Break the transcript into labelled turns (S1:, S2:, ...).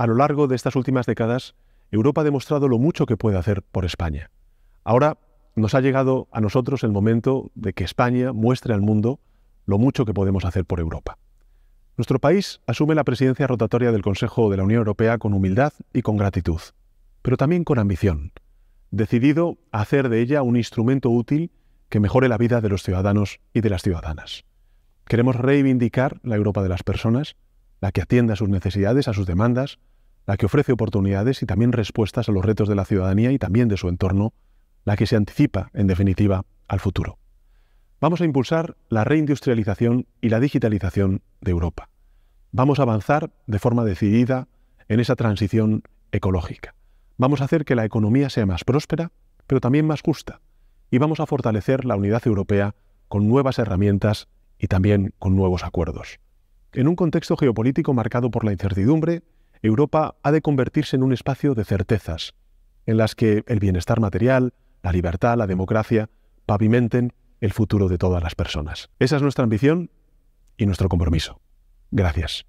S1: A lo largo de estas últimas décadas, Europa ha demostrado lo mucho que puede hacer por España. Ahora nos ha llegado a nosotros el momento de que España muestre al mundo lo mucho que podemos hacer por Europa. Nuestro país asume la presidencia rotatoria del Consejo de la Unión Europea con humildad y con gratitud, pero también con ambición, decidido a hacer de ella un instrumento útil que mejore la vida de los ciudadanos y de las ciudadanas. Queremos reivindicar la Europa de las personas, la que atienda a sus necesidades, a sus demandas, la que ofrece oportunidades y también respuestas a los retos de la ciudadanía y también de su entorno, la que se anticipa, en definitiva, al futuro. Vamos a impulsar la reindustrialización y la digitalización de Europa. Vamos a avanzar de forma decidida en esa transición ecológica. Vamos a hacer que la economía sea más próspera, pero también más justa. Y vamos a fortalecer la unidad europea con nuevas herramientas y también con nuevos acuerdos. En un contexto geopolítico marcado por la incertidumbre Europa ha de convertirse en un espacio de certezas, en las que el bienestar material, la libertad, la democracia, pavimenten el futuro de todas las personas. Esa es nuestra ambición y nuestro compromiso. Gracias.